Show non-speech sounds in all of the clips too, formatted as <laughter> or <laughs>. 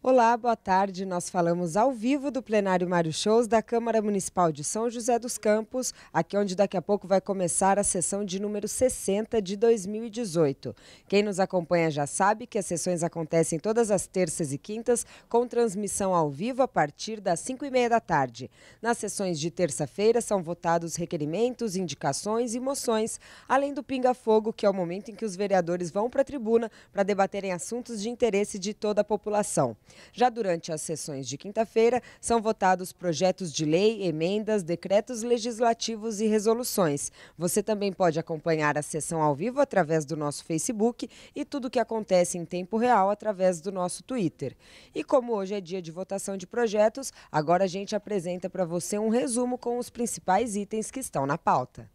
Olá, boa tarde. Nós falamos ao vivo do plenário Mário Shows da Câmara Municipal de São José dos Campos, aqui onde daqui a pouco vai começar a sessão de número 60 de 2018. Quem nos acompanha já sabe que as sessões acontecem todas as terças e quintas, com transmissão ao vivo a partir das 5 e meia da tarde. Nas sessões de terça-feira são votados requerimentos, indicações e moções, além do Pinga Fogo, que é o momento em que os vereadores vão para a tribuna para debaterem assuntos de interesse de toda a população. Já durante as sessões de quinta-feira, são votados projetos de lei, emendas, decretos legislativos e resoluções. Você também pode acompanhar a sessão ao vivo através do nosso Facebook e tudo o que acontece em tempo real através do nosso Twitter. E como hoje é dia de votação de projetos, agora a gente apresenta para você um resumo com os principais itens que estão na pauta.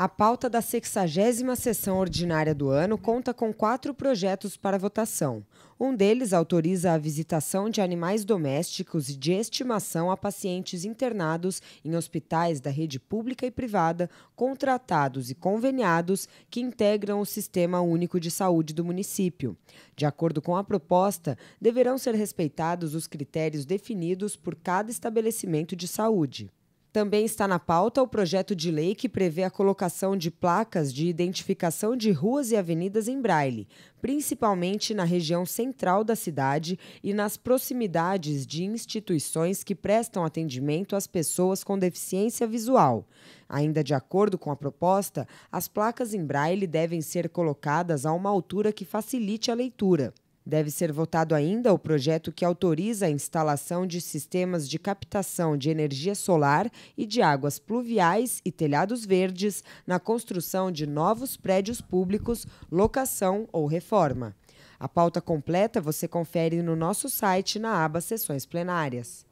A pauta da 60 sessão ordinária do ano conta com quatro projetos para votação. Um deles autoriza a visitação de animais domésticos e de estimação a pacientes internados em hospitais da rede pública e privada, contratados e conveniados, que integram o Sistema Único de Saúde do município. De acordo com a proposta, deverão ser respeitados os critérios definidos por cada estabelecimento de saúde. Também está na pauta o projeto de lei que prevê a colocação de placas de identificação de ruas e avenidas em braille, principalmente na região central da cidade e nas proximidades de instituições que prestam atendimento às pessoas com deficiência visual. Ainda de acordo com a proposta, as placas em braille devem ser colocadas a uma altura que facilite a leitura. Deve ser votado ainda o projeto que autoriza a instalação de sistemas de captação de energia solar e de águas pluviais e telhados verdes na construção de novos prédios públicos, locação ou reforma. A pauta completa você confere no nosso site na aba Sessões Plenárias.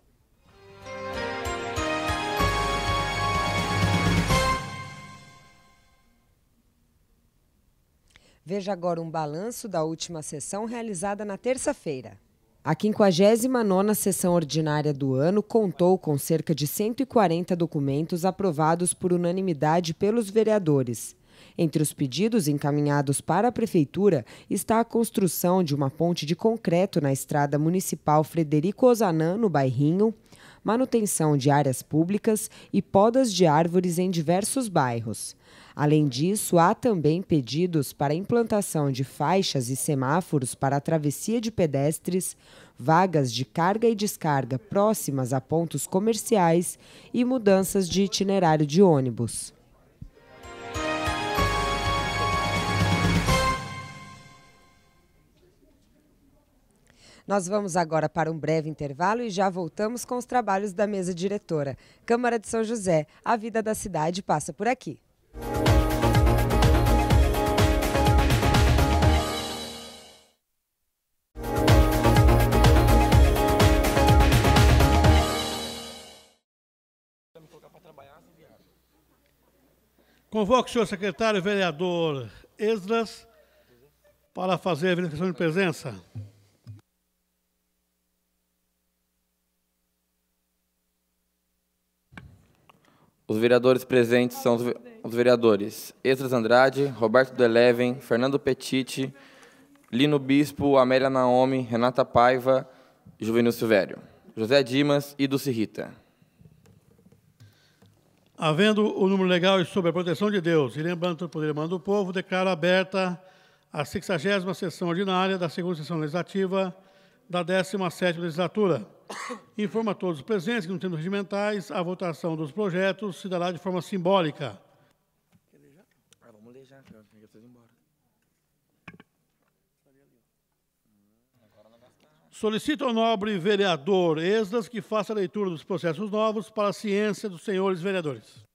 Veja agora um balanço da última sessão realizada na terça-feira. A 59ª sessão ordinária do ano contou com cerca de 140 documentos aprovados por unanimidade pelos vereadores. Entre os pedidos encaminhados para a Prefeitura está a construção de uma ponte de concreto na estrada municipal Frederico Ozanã, no bairrinho, manutenção de áreas públicas e podas de árvores em diversos bairros. Além disso, há também pedidos para implantação de faixas e semáforos para a travessia de pedestres, vagas de carga e descarga próximas a pontos comerciais e mudanças de itinerário de ônibus. Nós vamos agora para um breve intervalo e já voltamos com os trabalhos da mesa diretora. Câmara de São José, a vida da cidade passa por aqui. Convoque o senhor secretário vereador Esdras para fazer a verificação de presença. Os vereadores presentes são os vereadores Esdras Andrade, Roberto Deleven, Fernando Petite, Lino Bispo, Amélia Naomi, Renata Paiva, Juvenil Silvério, José Dimas e Dulce Rita. Havendo o número legal e sob a proteção de Deus, e lembrando o poder do povo, declaro aberta a 60 sessão ordinária da segunda sessão legislativa da 17 legislatura. Informo a todos os presentes que, no termos regimentais, a votação dos projetos se dará de forma simbólica. Solicito ao nobre vereador Esdras que faça a leitura dos processos novos para a ciência dos senhores vereadores.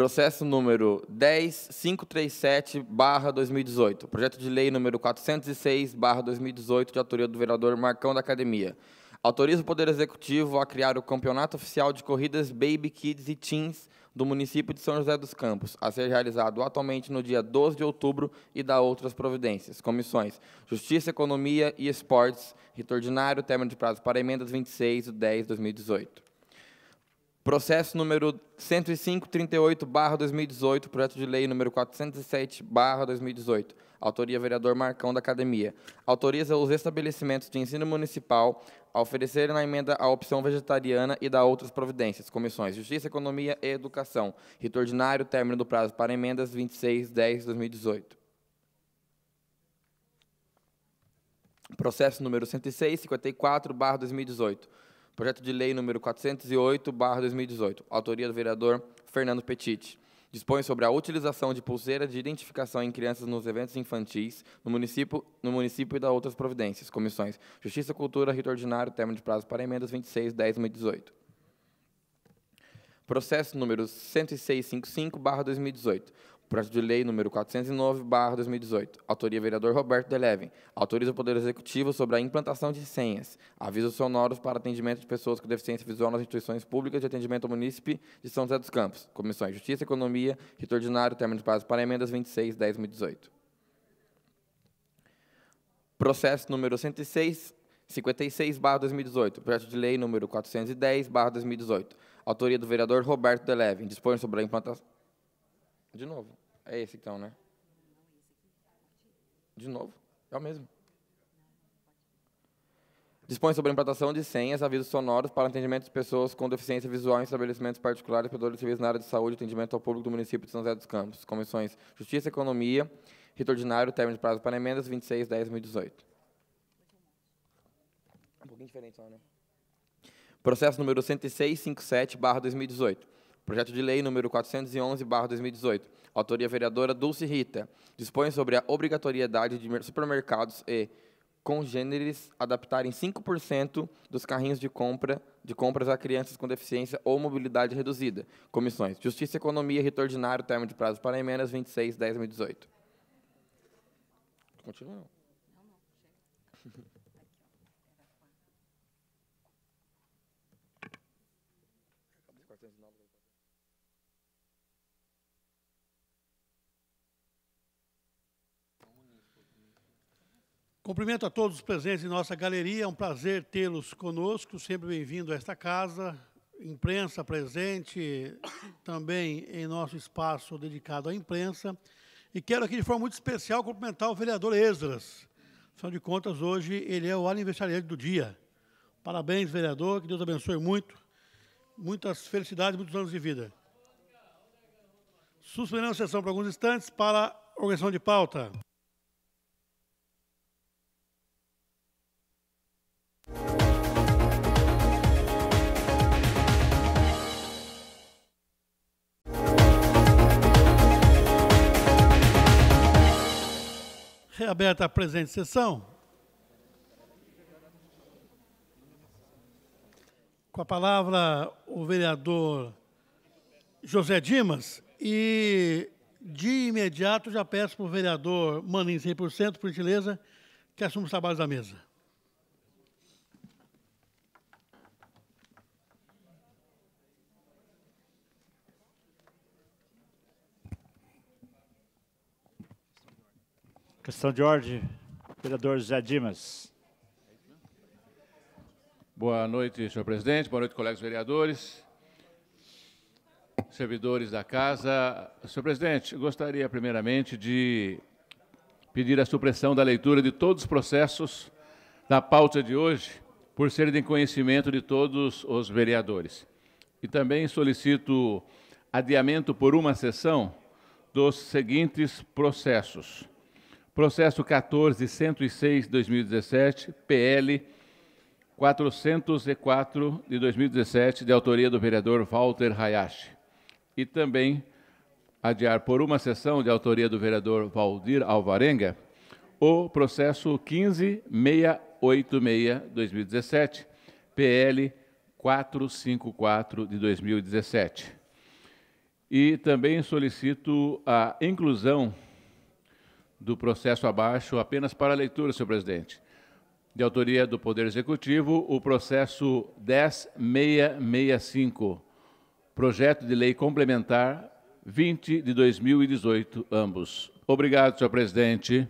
Processo número 10537-2018. Projeto de lei número 406-2018, de autoria do vereador Marcão da Academia. Autoriza o Poder Executivo a criar o Campeonato Oficial de Corridas Baby Kids e Teens do município de São José dos Campos, a ser realizado atualmente no dia 12 de outubro e da outras providências. Comissões Justiça, Economia e Esportes, Rito Ordinário, término de prazo para emendas 26 de 10 de 2018. Processo número 10538 2018 projeto de lei número 407-2018. Autoria vereador Marcão da Academia. Autoriza os estabelecimentos de ensino municipal a oferecerem na emenda a opção vegetariana e da outras providências. Comissões Justiça, Economia e Educação. Rito ordinário, término do prazo para emendas 26-10-2018. Processo número 10654 2018 Projeto de Lei número 408/2018, autoria do vereador Fernando Petit. Dispõe sobre a utilização de pulseira de identificação em crianças nos eventos infantis no município, no município e da outras providências. Comissões Justiça, Cultura, Rito Ordinário, termo de prazo para emendas 26, 10, 2018. Processo número 10655, 2018. Projeto de Lei número 409/2018, autoria vereador Roberto Deleven, autoriza o Poder Executivo sobre a implantação de senhas, avisos sonoros para atendimento de pessoas com deficiência visual nas instituições públicas de atendimento ao munícipe de São José dos Campos, Comissões Justiça, Economia, Rito Ordinário, Termo de Prazo para Emendas 26 10 2018. Processo número 106 56/2018, projeto de lei número 410/2018, autoria do vereador Roberto Deleven, dispõe sobre a implantação de novo. É esse então, né? De novo? É o mesmo. Dispõe sobre a implantação de senhas, avisos sonoros para atendimento de pessoas com deficiência visual em estabelecimentos particulares, prestadores de serviços na área de saúde e atendimento ao público do município de São José dos Campos. Comissões Justiça e Economia, Rito Ordinário, término de prazo para emendas, 26 10 2018. Um pouquinho diferente, só, né? Processo número 10657, barra 2018 Projeto de Lei número 411/2018. Autoria vereadora Dulce Rita. Dispõe sobre a obrigatoriedade de supermercados e congêneres adaptarem 5% dos carrinhos de compra de compras a crianças com deficiência ou mobilidade reduzida. Comissões: Justiça, Economia, Rito Ordinário, termo de prazo para emendas 26 10 2018. Continua. Não, não, chega. <laughs> Cumprimento a todos os presentes em nossa galeria, é um prazer tê-los conosco, sempre bem-vindo a esta casa, imprensa presente também em nosso espaço dedicado à imprensa. E quero aqui, de forma muito especial, cumprimentar o vereador Esdras. Afinal de contas, hoje ele é o aniversariante do dia. Parabéns, vereador, que Deus abençoe muito. Muitas felicidades, muitos anos de vida. Suspendendo a sessão por alguns instantes para organização de pauta. Reaberta é a presente sessão. Com a palavra o vereador José Dimas e de imediato já peço para o vereador Maninho 100%, por gentileza, que assuma os trabalhos da mesa. Questão de ordem, vereador José Dimas. Boa noite, senhor presidente, boa noite, colegas vereadores, servidores da casa. Senhor presidente, gostaria primeiramente de pedir a supressão da leitura de todos os processos da pauta de hoje, por serem de conhecimento de todos os vereadores. E também solicito adiamento por uma sessão dos seguintes processos. Processo 14.106/2017, PL 404 de 2017, de autoria do vereador Walter Hayashi. E também adiar por uma sessão de autoria do vereador Valdir Alvarenga o processo 15686/2017, PL 454 de 2017. E também solicito a inclusão do processo abaixo apenas para leitura, senhor presidente. De autoria do Poder Executivo, o processo 10665, projeto de lei complementar 20 de 2018, ambos. Obrigado, senhor presidente.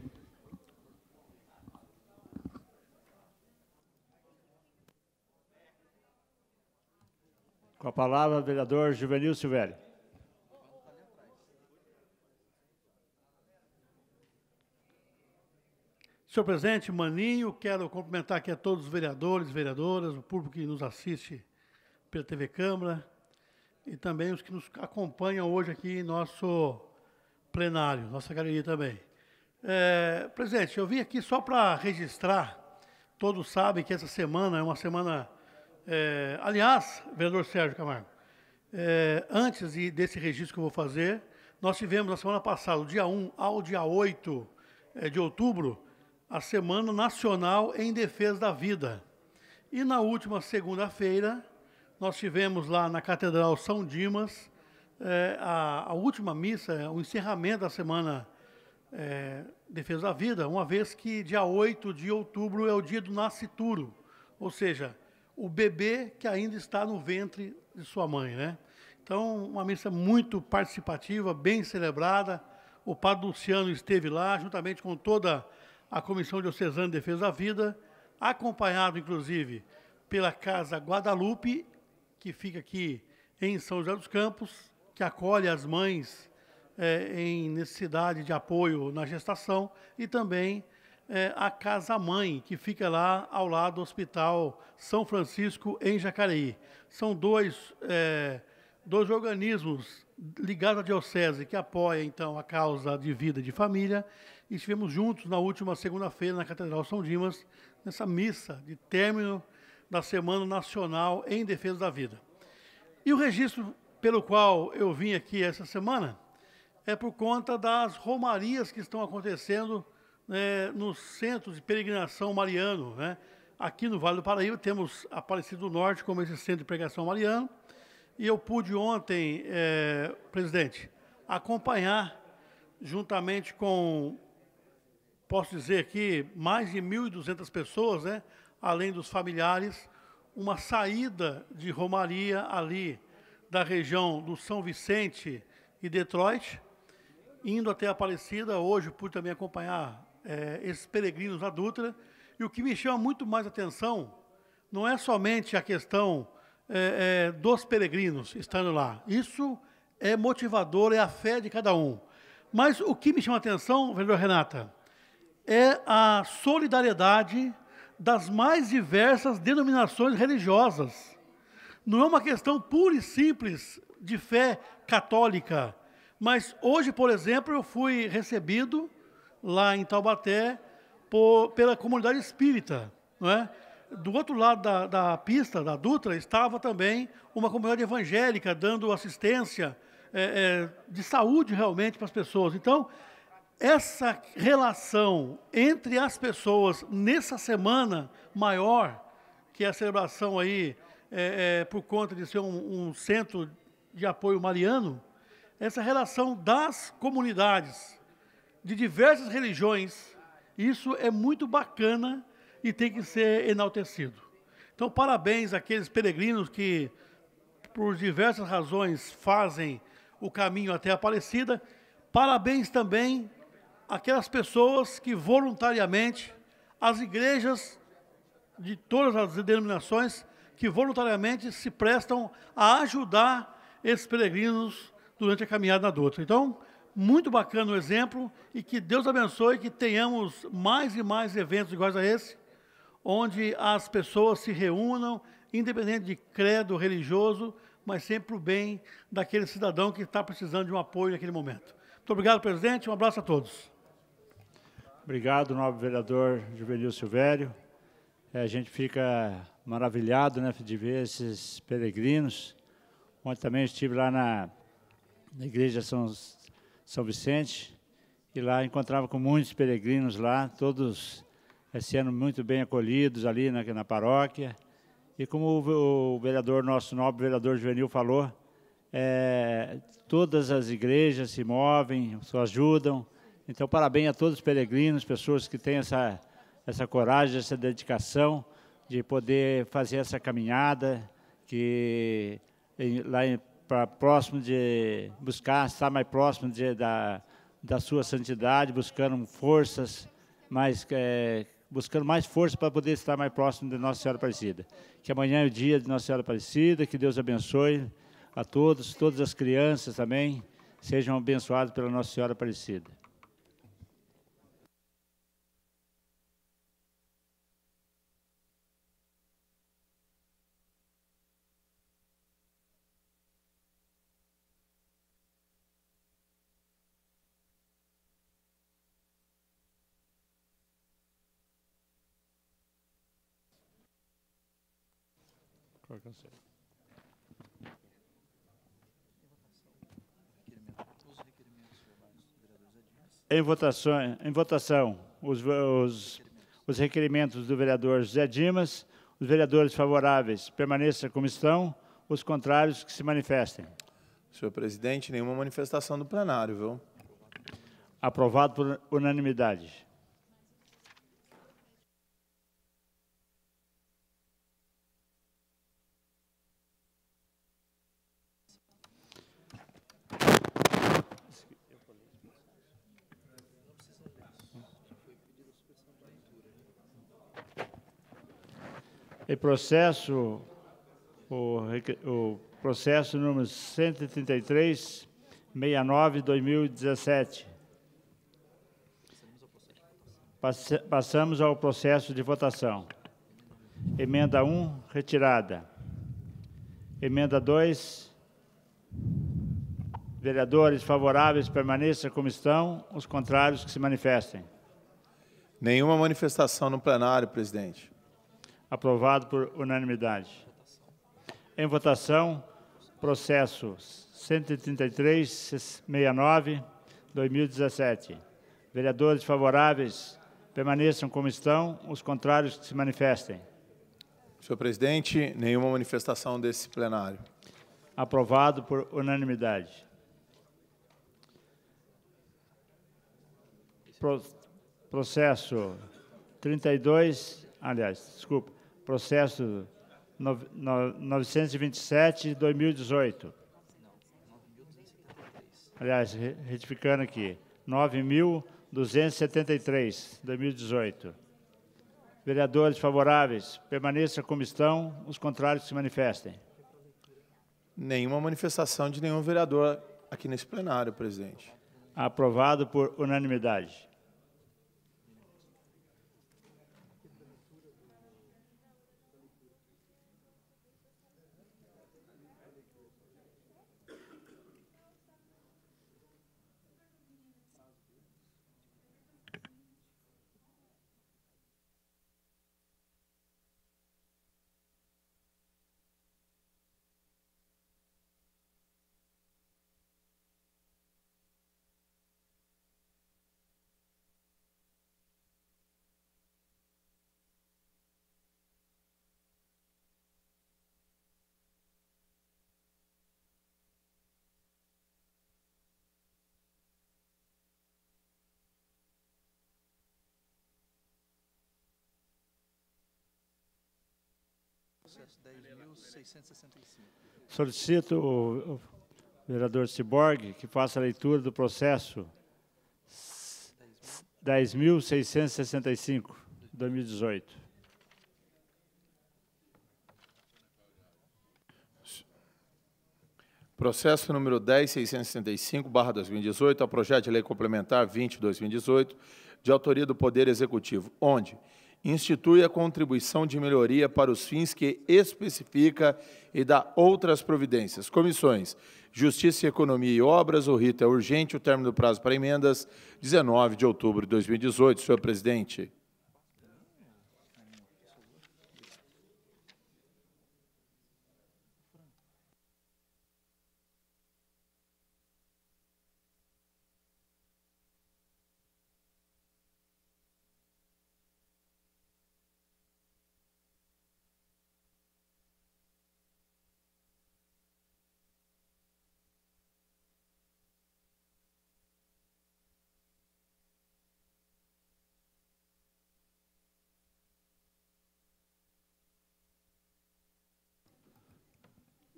Com a palavra, o vereador Juvenil Silveira. Senhor presidente, Maninho, quero cumprimentar aqui a todos os vereadores, vereadoras, o público que nos assiste pela TV Câmara e também os que nos acompanham hoje aqui em nosso plenário, nossa galeria também. É, presidente, eu vim aqui só para registrar, todos sabem que essa semana é uma semana... É, aliás, vereador Sérgio Camargo, é, antes de, desse registro que eu vou fazer, nós tivemos na semana passada, do dia 1 ao dia 8 é, de outubro, a Semana Nacional em Defesa da Vida. E na última segunda-feira, nós tivemos lá na Catedral São Dimas é, a, a, última missa, o encerramento da Semana eh, Defesa da Vida, uma vez que dia 8 de outubro é o dia do nascituro, ou seja, o bebê que ainda está no ventre de sua mãe. Né? Então, uma missa muito participativa, bem celebrada. O padre Luciano esteve lá, juntamente com toda a a Comissão Diocesana de Defesa da Vida, acompanhado, inclusive, pela Casa Guadalupe, que fica aqui em São José dos Campos, que acolhe as mães é, em necessidade de apoio na gestação, e também é, a Casa Mãe, que fica lá ao lado do Hospital São Francisco, em Jacareí. São dois, é, dois organismos ligados à Diocese que apoia, então, a causa de vida de família e estivemos juntos na última segunda-feira na Catedral São Dimas, nessa missa de término da Semana Nacional em Defesa da Vida. E o registro pelo qual eu vim aqui essa semana é por conta das romarias que estão acontecendo né, no centro de peregrinação mariano. Né? Aqui no Vale do Paraíba temos Aparecido do Norte como esse centro de pregação mariano. E eu pude ontem, é, presidente, acompanhar, juntamente com posso dizer que mais de 1.200 pessoas, né, além dos familiares, uma saída de Romaria ali da região do São Vicente e Detroit, indo até a Aparecida. Hoje pude também acompanhar é, esses peregrinos na Dutra. E o que me chama muito mais atenção não é somente a questão é, é, dos peregrinos estando lá. Isso é motivador, é a fé de cada um. Mas o que me chama atenção, vereador Renata, é a solidariedade das mais diversas denominações religiosas. Não é uma questão pura e simples de fé católica, mas hoje, por exemplo, eu fui recebido lá em Taubaté por, pela comunidade espírita. Não é? Do outro lado da, da pista, da Dutra, estava também uma comunidade evangélica dando assistência é, é, de saúde realmente para as pessoas. Então, essa relação entre as pessoas nessa semana maior, que é a celebração aí, é, é, por conta de ser um, um centro de apoio mariano, essa relação das comunidades de diversas religiões, isso é muito bacana e tem que ser enaltecido. Então, parabéns àqueles peregrinos que, por diversas razões, fazem o caminho até a Aparecida. Parabéns também aquelas pessoas que voluntariamente, as igrejas de todas as denominações, que voluntariamente se prestam a ajudar esses peregrinos durante a caminhada na Dutra. Então, muito bacana o exemplo e que Deus abençoe que tenhamos mais e mais eventos iguais a esse, onde as pessoas se reúnam, independente de credo religioso, mas sempre para o bem daquele cidadão que está precisando de um apoio naquele momento. Muito obrigado, presidente. Um abraço a todos. Obrigado, nobre vereador Juvenil Silvério. É, a gente fica maravilhado né, de ver esses peregrinos. Ontem também estive lá na, na igreja São, São Vicente e lá encontrava com muitos peregrinos lá, todos é, sendo muito bem acolhidos ali na, na paróquia. E como o, o vereador, nosso nobre vereador Juvenil falou, é, todas as igrejas se movem, se ajudam, então, parabéns a todos os peregrinos, pessoas que têm essa, essa coragem, essa dedicação de poder fazer essa caminhada, que em, lá para próximo de buscar estar mais próximo de, da, da sua santidade, buscando forças, mais, é, buscando mais força para poder estar mais próximo de Nossa Senhora Aparecida. Que amanhã é o dia de Nossa Senhora Aparecida, que Deus abençoe a todos, todas as crianças também, sejam abençoados pela Nossa Senhora Aparecida. Cancela. Em votação, em votação os, os, os requerimentos do vereador José Dimas. Os vereadores favoráveis permaneçam como estão, os contrários que se manifestem. Senhor presidente, nenhuma manifestação do plenário, viu? Aprovado por unanimidade. E processo, o, o processo número 133, 69, 2017. Passamos ao processo de votação. Emenda 1, retirada. Emenda 2, vereadores favoráveis permaneça como estão, os contrários que se manifestem. Nenhuma manifestação no plenário, presidente. Aprovado por unanimidade. Em votação, processo 133-69-2017. Vereadores favoráveis, permaneçam como estão, os contrários se manifestem. Senhor presidente, nenhuma manifestação desse plenário. Aprovado por unanimidade. Pro, processo 32, aliás, desculpa, processo 927 de 2018. Aliás, retificando aqui, 9.273, 2018. Vereadores favoráveis, permaneça como estão, os contrários se manifestem. Nenhuma manifestação de nenhum vereador aqui nesse plenário, presidente. Aprovado por unanimidade. Processo 10.665. Solicito o vereador Ciborgue que faça a leitura do processo 10.665, 2018. Processo número 10.665-2018, ao projeto de lei complementar 20-2018, de autoria do Poder Executivo, onde institui a contribuição de melhoria para os fins que especifica e dá outras providências. Comissões: Justiça, Economia e Obras. O rito é urgente. O término do prazo para emendas, 19 de outubro de 2018. Senhor presidente.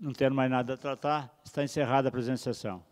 não tendo mais nada a tratar, está encerrada a presente sessão.